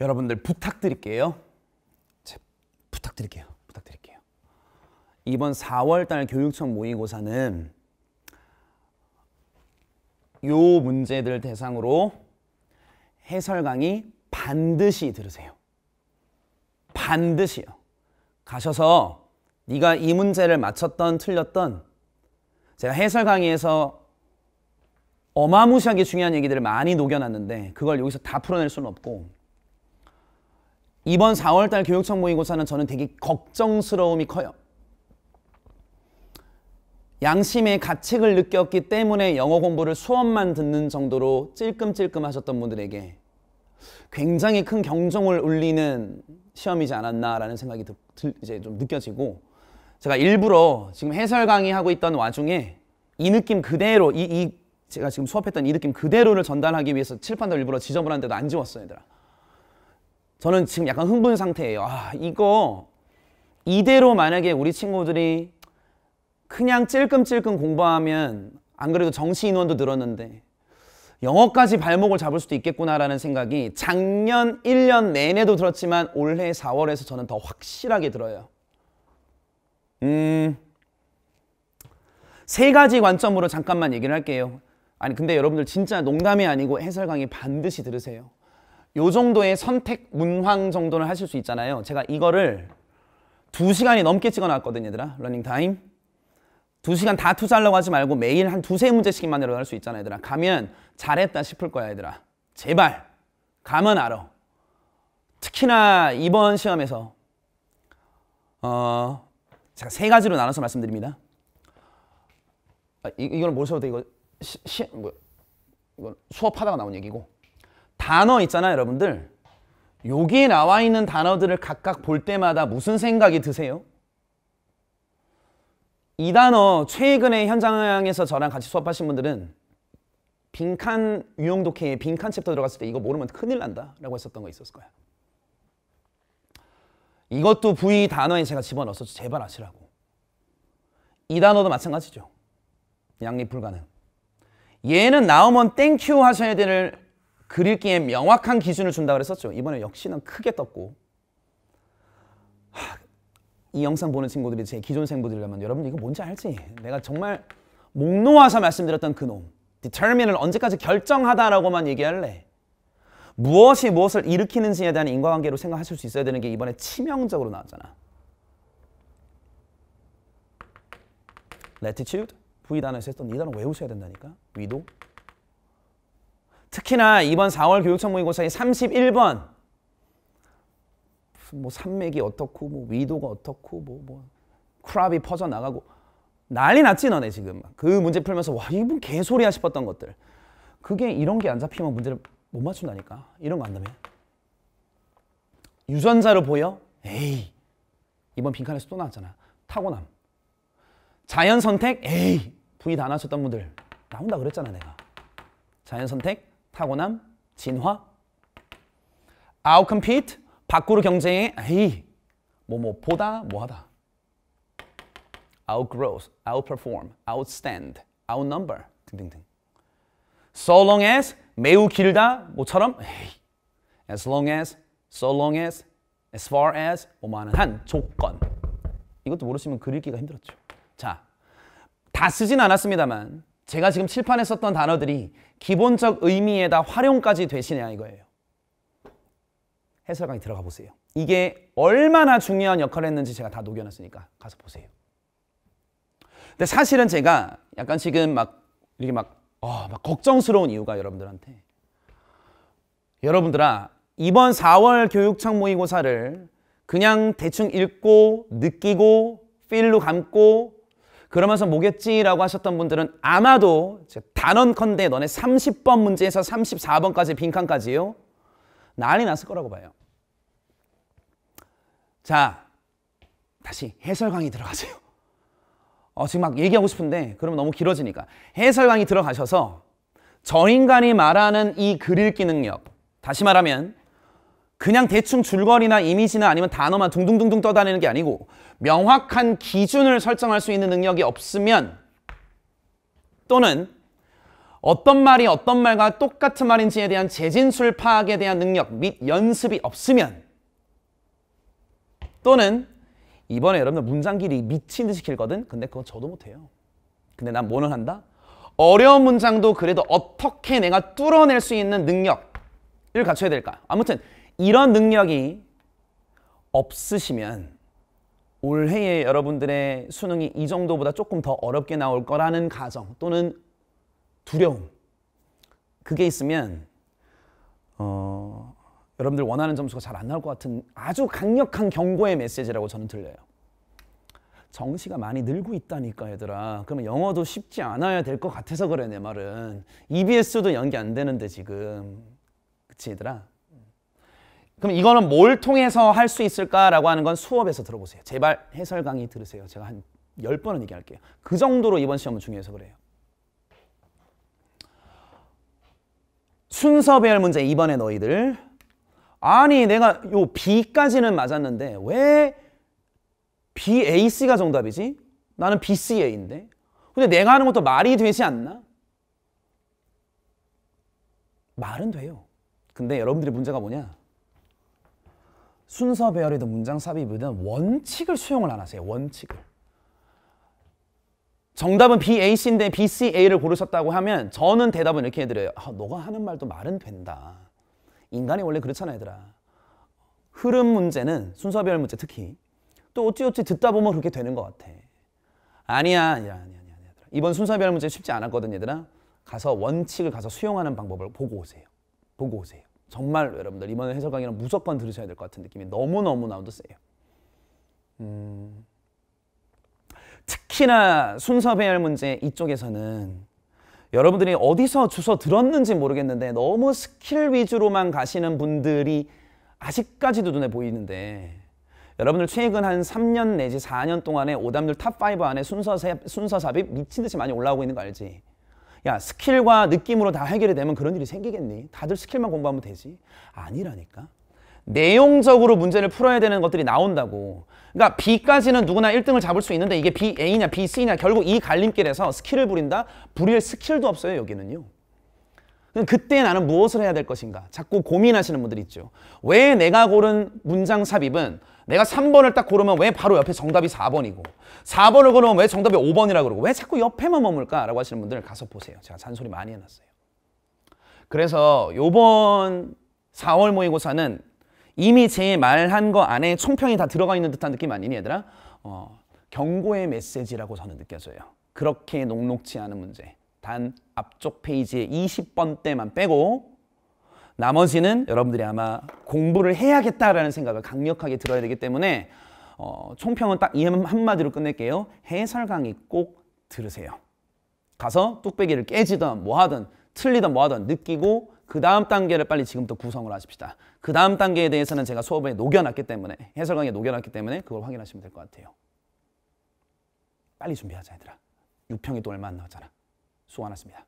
여러분들 부탁드릴게요. 부탁드릴게요. 부탁드릴게요. 이번 4월달 교육청 모의고사는 요 문제들 대상으로 해설 강의 반드시 들으세요. 반드시요. 가셔서 네가 이 문제를 맞췄던 틀렸던 제가 해설 강의에서 어마무시하게 중요한 얘기들을 많이 녹여놨는데 그걸 여기서 다 풀어낼 수는 없고 이번 4월달 교육청 모의고사는 저는 되게 걱정스러움이 커요. 양심의 가책을 느꼈기 때문에 영어 공부를 수업만 듣는 정도로 찔끔찔끔 하셨던 분들에게 굉장히 큰 경종을 울리는 시험이지 않았나라는 생각이 드, 이제 좀 느껴지고 제가 일부러 지금 해설 강의하고 있던 와중에 이 느낌 그대로 이, 이 제가 지금 수업했던 이 느낌 그대로를 전달하기 위해서 칠판도 일부러 지저분한데도 안 지웠어 요 얘들아 저는 지금 약간 흥분 상태예요. 아, 이거 이대로 만약에 우리 친구들이 그냥 찔끔찔끔 공부하면 안 그래도 정시 인원도 늘었는데 영어까지 발목을 잡을 수도 있겠구나라는 생각이 작년 1년 내내도 들었지만 올해 4월에서 저는 더 확실하게 들어요. 음, 세 가지 관점으로 잠깐만 얘기를 할게요. 아니 근데 여러분들 진짜 농담이 아니고 해설 강의 반드시 들으세요. 요 정도의 선택 문항 정도는 하실 수 있잖아요. 제가 이거를 두시간이 넘게 찍어놨거든요, 얘들아. 러닝 타임. 두시간다 투자하려고 하지 말고 매일 한 두세 문제씩만 들어갈 수 있잖아, 요 얘들아. 가면 잘했다 싶을 거야, 얘들아. 제발. 가면 알아. 특히나 이번 시험에서 어, 제가 세 가지로 나눠서 말씀드립니다. 아, 이, 이걸 모셔도 돼. 이거 시, 시, 뭐, 이건 수업하다가 나온 얘기고 단어 있잖아요 여러분들 여기에 나와 있는 단어들을 각각 볼 때마다 무슨 생각이 드세요? 이 단어 최근에 현장에서 저랑 같이 수업하신 분들은 빈칸 유형독해에 빈칸 챕터 들어갔을 때 이거 모르면 큰일 난다 라고 했었던 거 있었을 거야 이것도 부 단어에 제가 집어넣었어 제발 아시라고 이 단어도 마찬가지죠 양립 불가능 얘는 나오면 땡큐 하셔야 될 그읽기에 명확한 기준을 준다 고 그랬었죠. 이번에 역시나 크게 떴고 하, 이 영상 보는 친구들이 제 기존생분들이라면 여러분 이거 뭔지 알지? 내가 정말 목 놓아서 말씀드렸던 그놈 determine을 언제까지 결정하다라고만 얘기할래. 무엇이 무엇을 일으키는지에 대한 인과관계로 생각하실 수 있어야 되는 게 이번에 치명적으로 나왔잖아. latitude, V 단어에서 했던 이 단어 외우셔야 된다니까. 위도, 특히나 이번 4월 교육청 모의고사의 31번 뭐 산맥이 어떻고 뭐 위도가 어떻고 뭐 뭐 크랍이 뭐 퍼져 나가고 난리 났지 너네 지금 그 문제 풀면서 와 이분 개소리야 싶었던 것들 그게 이런 게 안 잡히면 문제를 못 맞춘다니까 이런 거 안다며 유전자로 보여? 에이 이번 빈칸에서 또 나왔잖아 타고남 자연 선택? 에이 부이 다 나셨던 분들 나온다 그랬잖아 내가 자연 선택 타고남, 진화, outcompete, 밖으로 경쟁해, 에이, 뭐 뭐 보다, 뭐하다. outgrowth, outperform, outstand, outnumber 등등등. So long as, 매우 길다, 뭐처럼, 에이, as long as, so long as, as far as, 뭐만은 한, 조건. 이것도 모르시면 글 읽기가 힘들었죠. 자, 다 쓰진 않았습니다만 제가 지금 칠판에 썼던 단어들이 기본적 의미에다 활용까지 되시냐 이거예요. 해설강의 들어가 보세요. 이게 얼마나 중요한 역할을 했는지 제가 다 녹여놨으니까 가서 보세요. 근데 사실은 제가 약간 지금 막 이렇게 막, 어, 막 걱정스러운 이유가 여러분들한테 여러분들아 이번 4월 교육청 모의고사를 그냥 대충 읽고 느끼고 필로 감고 그러면서 뭐겠지라고 하셨던 분들은 아마도 단언컨대 너네 30번 문제에서 34번까지 빈칸까지요. 난리 났을 거라고 봐요. 자, 다시 해설 강의 들어가세요. 어, 지금 막 얘기하고 싶은데 그러면 너무 길어지니까 해설 강의 들어가셔서 저 인간이 말하는 이 글 읽기 능력 다시 말하면 그냥 대충 줄거리나 이미지나 아니면 단어만 둥둥둥둥 떠다니는 게 아니고 명확한 기준을 설정할 수 있는 능력이 없으면 또는 어떤 말이 어떤 말과 똑같은 말인지에 대한 재진술 파악에 대한 능력 및 연습이 없으면 또는 이번에 여러분들 문장길이 미친 듯이 길거든? 근데 그건 저도 못해요. 근데 난 뭐는 한다? 어려운 문장도 그래도 어떻게 내가 뚫어낼 수 있는 능력을 갖춰야 될까? 아무튼 이런 능력이 없으시면 올해에 여러분들의 수능이 이 정도보다 조금 더 어렵게 나올 거라는 가정 또는 두려움 그게 있으면 어, 여러분들 원하는 점수가 잘 안 나올 것 같은 아주 강력한 경고의 메시지라고 저는 들려요. 정시가 많이 늘고 있다니까 얘들아. 그러면 영어도 쉽지 않아야 될 것 같아서 그래 내 말은. EBS도 연기 안 되는데 지금. 그치 얘들아? 그럼 이거는 뭘 통해서 할 수 있을까라고 하는 건 수업에서 들어보세요. 제발 해설 강의 들으세요. 제가 한 열번은 얘기할게요. 그 정도로 이번 시험은 중요해서 그래요. 순서 배열 문제 이번에 너희들 아니 내가 요 B까지는 맞았는데 왜 BAC가 정답이지? 나는 BCA인데 근데 내가 하는 것도 말이 되지 않나? 말은 돼요. 근데 여러분들의 문제가 뭐냐? 순서 배열이든 문장 삽입이든 원칙을 수용을 안 하세요. 원칙을. 정답은 BAC인데 BCA를 고르셨다고 하면 저는 대답은 이렇게 해드려요. 아, 너가 하는 말도 말은 된다. 인간이 원래 그렇잖아 얘들아. 흐름 문제는 순서별 문제 특히 또 어찌어찌 듣다 보면 그렇게 되는 것 같아. 아니야 아니야 아니야 아니야 얘들아. 이번 순서별 문제 쉽지 않았거든 얘들아. 가서 원칙을 가서 수용하는 방법을 보고 오세요. 보고 오세요. 정말 여러분들 이번 에 해설 강의는 무조건 들으셔야 될 것 같은 느낌이 너무너무 나도 세요. 음, 특히나 순서 배열 문제 이쪽에서는 여러분들이 어디서 주워 들었는지 모르겠는데 너무 스킬 위주로만 가시는 분들이 아직까지도 눈에 보이는데 여러분들 최근 한 3년 내지 4년 동안에 오답률 탑5 안에 순서 삽입 미친 듯이 많이 올라오고 있는 거 알지? 야 스킬과 느낌으로 다 해결이 되면 그런 일이 생기겠니? 다들 스킬만 공부하면 되지? 아니라니까. 내용적으로 문제를 풀어야 되는 것들이 나온다고. 그러니까 B까지는 누구나 1등을 잡을 수 있는데 이게 BA냐 BC냐 결국 이 갈림길에서 스킬을 부린다? 부릴 스킬도 없어요 여기는요. 그때 나는 무엇을 해야 될 것인가 자꾸 고민하시는 분들 있죠 왜 내가 고른 문장 삽입은 내가 3번을 딱 고르면 왜 바로 옆에 정답이 4번이고 4번을 고르면 왜 정답이 5번이라고 그러고 왜 자꾸 옆에만 머물까 라고 하시는 분들 가서 보세요 제가 잔소리 많이 해놨어요 그래서 요번 4월 모의고사는 이미 제 말한 거 안에 총평이 다 들어가 있는 듯한 느낌 아니니 얘들아? 어, 경고의 메시지라고 저는 느껴져요 그렇게 녹록치 않은 문제 단 앞쪽 페이지의 20번 때만 빼고 나머지는 여러분들이 아마 공부를 해야겠다라는 생각을 강력하게 들어야 되기 때문에 어, 총평은 딱 이 한마디로 끝낼게요. 해설 강의 꼭 들으세요. 가서 뚝배기를 깨지든 뭐하든 틀리든 뭐하든 느끼고 그 다음 단계를 빨리 지금부터 구성을 하십시다. 그 다음 단계에 대해서는 제가 수업에 녹여놨기 때문에 해설 강의에 녹여놨기 때문에 그걸 확인하시면 될 것 같아요. 빨리 준비하자 얘들아. 6평이 또 얼마 안남았잖아 수고하셨습니다.